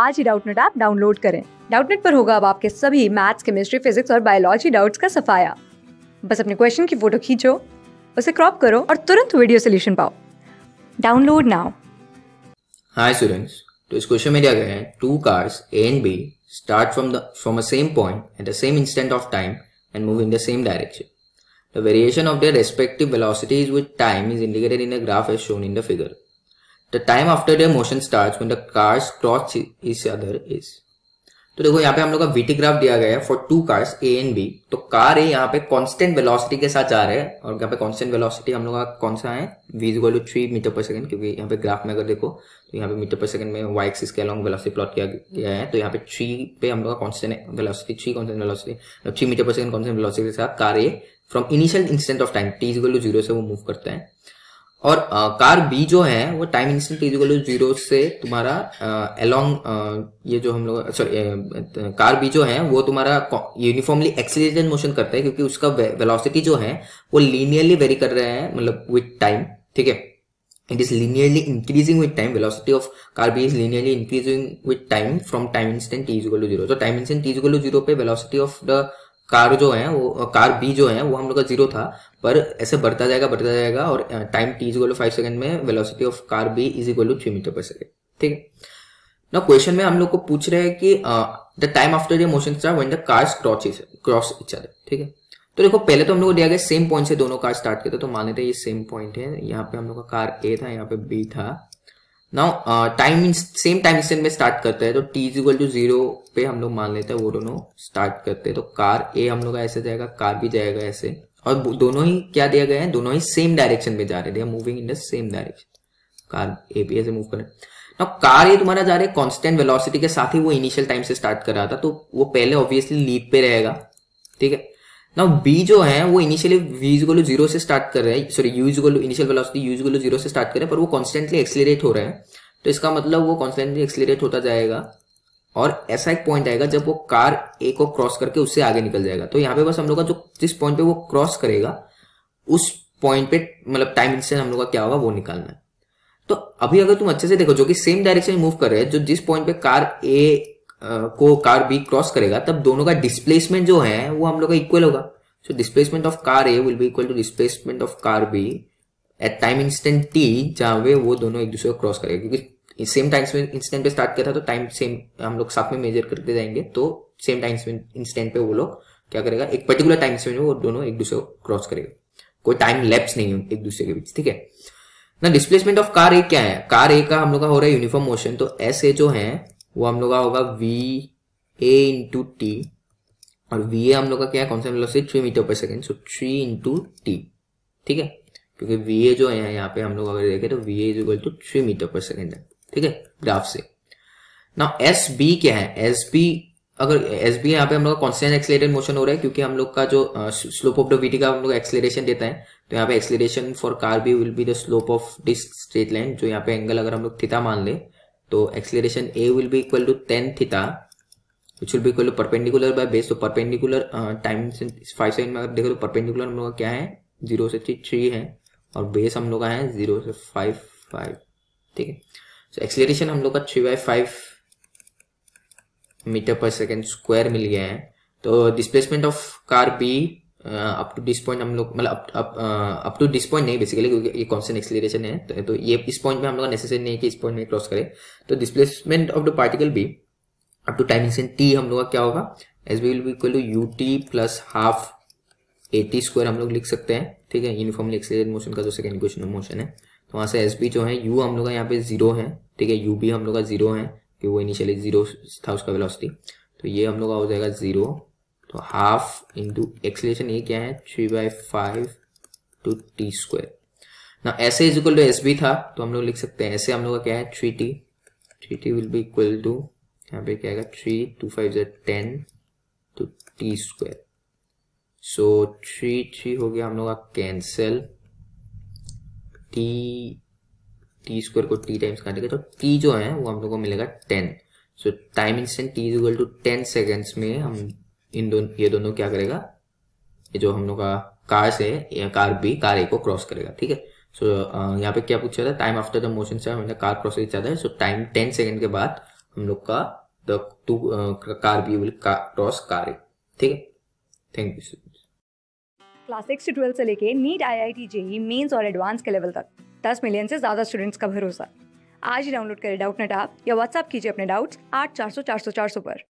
आज ही Doubtnut app download करें डाउटनेट पर होगा अब आपके सभी मैथ्स केमिस्ट्री फिजिक्स और बायोलॉजी डाउट्स का सफाया बस अपने क्वेश्चन की फोटो खींचो उसे क्रॉप करो और तुरंत वीडियो सोल्यूशन पाओ डाउनलोड नाउ हाय स्टूडेंट्स तो इस क्वेश्चन में दिया गया है two cars A and B start from the from a same point at the same instant of time and move in the same direction the variation of their respective velocities with time is indicated in the graph as shown in the figure The time after the motion starts when the cars cross each other is. तो देखो यहाँ पे हम लोग का VT graph दिया गया है for two cars A and B तो कार ए यहाँ पे कांस्टेंट वेलोसिटी के साथ जा रहे हैं और यहाँ पे कांस्टेंट वेलोसिटी हम लोग का कौन सा है v is to three metre per second क्योंकि यहाँ पे ग्राफ में अगर देखो तो यहाँ पे मीटर पर सेकंड में वाई एक्सिस के अलॉन्ग वेलोसिटी प्लॉट किया गया है तो यहाँ पे थ्री पे हम लोग का constant velocity three constant velocity three metre per second constant velocity के साथ car A from initial instant of time t is to zero से वो मूव करता है और आ, कार बी जो है वो time instant is equal to zero से तुम्हारा अलोंग ये जो हम लोग सॉरी कार बी जो है वो तुम्हारा यूनिफॉर्मली एक्सीडेंट मोशन करता है क्योंकि उसका वेलोसिटी जो है वो लीनियरली वेरी कर रहे हैं मतलब विथ टाइम ठीक है it is linearly increasing with time velocity of car B is linearly increasing with time from time instant is equal to zero time instant is equal to zero पे वेलोसिटी ऑफ द कार जो है वो car B जो है वो हम लोग का जीरो था पर ऐसे बढ़ता जाएगा बढ़ता जाएगा और time t is equal five second में velocity of car B is equal to three metre per second ठीक है ना क्वेश्चन में हम लोग को पूछ रहे हैं कि the time after the motion start when the cars cross cross each other ठीक है तो देखो पहले तो हम लोग को दिया गया सेम पॉइंट से दोनों कार स्टार्ट करते तो मान लेते हैं ये सेम पॉइंट है यहाँ पे हम लोग का कार ए था यहाँ पे बी था now time same time instant में स्टार्ट करते हैं तो इज इक्वल टू जीरो पे हम लोग मान लेते हैं वो दोनों स्टार्ट करते हैं तो कार ए हम लोग का ऐसे जाएगा कार भी जाएगा ऐसे और दोनों ही क्या दिया गया है दोनों ही सेम डायरेक्शन में जा रहे थे moving in the same direction car A पी ऐसे मूव कर ना कार ये तुम्हारा जा रहा है कॉन्स्टेंट वेलोसिटी के साथ ही वो इनिशियल टाइम से स्टार्ट कर रहा था तो वो पहले ऑब्वियसली लीड पे रहेगा ठीक है ना बी जो है वो इनिशियली वी इजगोलो जीरो से स्टार्ट कर रहे हैं sorry u is equal to initial velocity u is equal to zero से स्टार्ट कर रहे हैं पर वो कॉन्स्टेंटली एक्सिलेट हो रहा है तो इसका मतलब वो कॉन्स्टेंटली एक्सिलेट होता जाएगा और ऐसा एक पॉइंट आएगा जब वो कार ए को क्रॉस करके उससे आगे निकल जाएगा तो यहाँ पे बस हम लोग का जो जिस पॉइंट पे वो क्रॉस करेगा उस पॉइंट पे मतलब टाइम इंस्टेंट हम लोग का क्या होगा वो निकालना है तो अभी अगर तुम अच्छे से देखो जो कि सेम डायरेक्शन मूव कर रहे हैं जो जिस पॉइंट पे कार ए को कार बी क्रॉस करेगा तब दोनों का डिस्प्लेसमेंट जो है वो हम लोग का इक्वल होगा so displacement of car A will be equal to displacement of car B at time instant t जहां पे वो दोनों एक दूसरे को क्रॉस करेगा क्योंकि सेम टाइम इंस्टेंट पे स्टार्ट किया था तो टाइम सेम हम लोग साथ में मेजर करते जाएंगे तो सेम टाइम इंस्टेंट पे वो लोग क्या करेगा एक पर्टिकुलर टाइम में वो दोनों एक दूसरे को क्रॉस करेगा कोई टाइम लैप्स नहीं है एक दूसरे के बीच ठीक है ना डिस्प्लेसमेंट ऑफ कार ए क्या है कार ए का हम लोग का हो रहा है यूनिफॉर्म मोशन तो ऐसे जो है वो हम लोग का होगा वी ए इंटू टी और वी ए हम लोग का क्या है constant velocity three metre per second so three into t ठीक है क्योंकि वी ए जो है यहाँ पे हम लोग अगर देखें तो v as equal to three metre per second है ठीक है ग्राफ से ना एस बी क्या है एस बी अगर एस बी यहाँ पे हम लोग का कॉन्स्टेंट एक्सलेटेड मोशन हो रहा है क्योंकि हम लोग का जो स्लोप ऑफ द वीटी का हम लोग एक्सलेशन देता है तो यहाँ पे acceleration for car B will be the slope of this straight line जो यहाँ पे एंगल अगर हम लोग थीटा मान ले तो acceleration A will be equal to ten theta which will be equal to perpendicular by base तो परपेंडिकुलर टाइम फाइव सेकंड में अगर देखो तो परपेंडिकुलर हम लोग क्या है जीरो से थ्री थ्री है और बेस हम लोग का है जीरो से फाइव फाइव ठीक है सो एक्सिलेशन हम लोग का three by five metre per second square मिल गया है तो displacement of car B up to this point हम लोग मतलब अप टू दिस पॉइंट नहीं बेसिकली क्योंकि ये कॉन्सेंट एक्सेलरेशन है तो, तो ये इस पॉइंट में हम लोग नेसेसरी नहीं है कि इस पॉइंट में क्रॉस करे तो displacement of the particle B up to time instant t हम लोग का क्या होगा S B will be equal to u t plus half a t square हम लोग लिख सकते हैं ठीक है यूनिफॉर्मली एक्सेलरेट मोशन का जो सेकंड इक्वेशन मोशन है तो वहां से एस बी जो है यू हम लोग का यहाँ पे जीरो है ठीक है यू बी हम लोग का जीरो है कि वो इनिशियली जीरो था उसका वेलोसिटी तो ये हम लोग का हो जाएगा जीरो तो हाफ इंटू एक्सलेशन ये क्या है three by five two t square ना ऐसे is equal to S B था तो हम लोग लिख सकते हैं ऐसे हम लोग का क्या है three t three t will be equal to यहाँ पे क्या आएगा थ्री टू फाइव जै ten two t square so three three हो गया हम लोग का कैंसिल टी टी स्क्वायर को टी टाइम्स काटेगा तो टी जो है वो हम लोग को मिलेगा ten so time instant t is equal to ten seconds में हम इन दोनों ये दोनों क्या करेगा ये जो हम लोग का कार से या कार बी कार ए को क्रॉस करेगा ठीक है सो so, यहाँ पे क्या पूछा था टाइम आफ्टर द मोशन से हमने कार क्रॉस किया था सो टाइम टेन सेकेंड के बाद हम लोग का the two car B will cross car A ठीक है थैंक यू क्लास सिक्स से ट्वेल्थ से लेके NEET I I T JEE mains और एडवांस के लेवल तक दस मिलियन से ज़्यादा स्टूडेंट्स का भरोसा आज ही डाउनलोड करें डाउट नेट आप या व्हाट्सअप कीजिए अपने डाउट्स आठ चार सौ चार सौ चार सौ पर